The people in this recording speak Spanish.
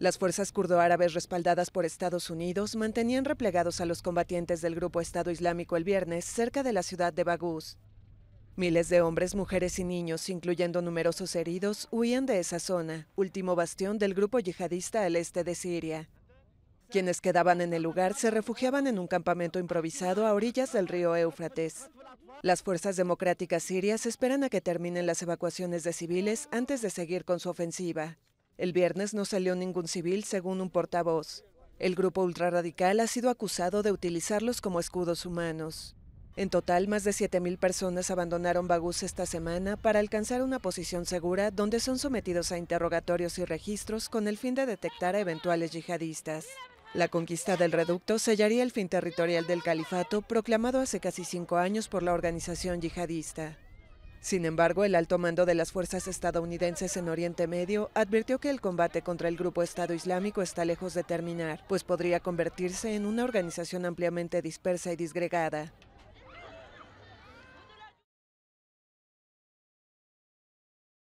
Las fuerzas kurdo-árabes respaldadas por Estados Unidos mantenían replegados a los combatientes del grupo Estado Islámico el viernes cerca de la ciudad de Baguz. Miles de hombres, mujeres y niños, incluyendo numerosos heridos, huían de esa zona, último bastión del grupo yihadista al este de Siria. Quienes quedaban en el lugar se refugiaban en un campamento improvisado a orillas del río Éufrates. Las fuerzas democráticas sirias esperan a que terminen las evacuaciones de civiles antes de seguir con su ofensiva. El viernes no salió ningún civil, según un portavoz. El grupo ultrarradical ha sido acusado de utilizarlos como escudos humanos. En total, más de 7.000 personas abandonaron Bagus esta semana para alcanzar una posición segura donde son sometidos a interrogatorios y registros con el fin de detectar a eventuales yihadistas. La conquista del reducto sellaría el fin territorial del califato proclamado hace casi cinco años por la organización yihadista. Sin embargo, el alto mando de las fuerzas estadounidenses en Oriente Medio advirtió que el combate contra el grupo Estado Islámico está lejos de terminar, pues podría convertirse en una organización ampliamente dispersa y disgregada.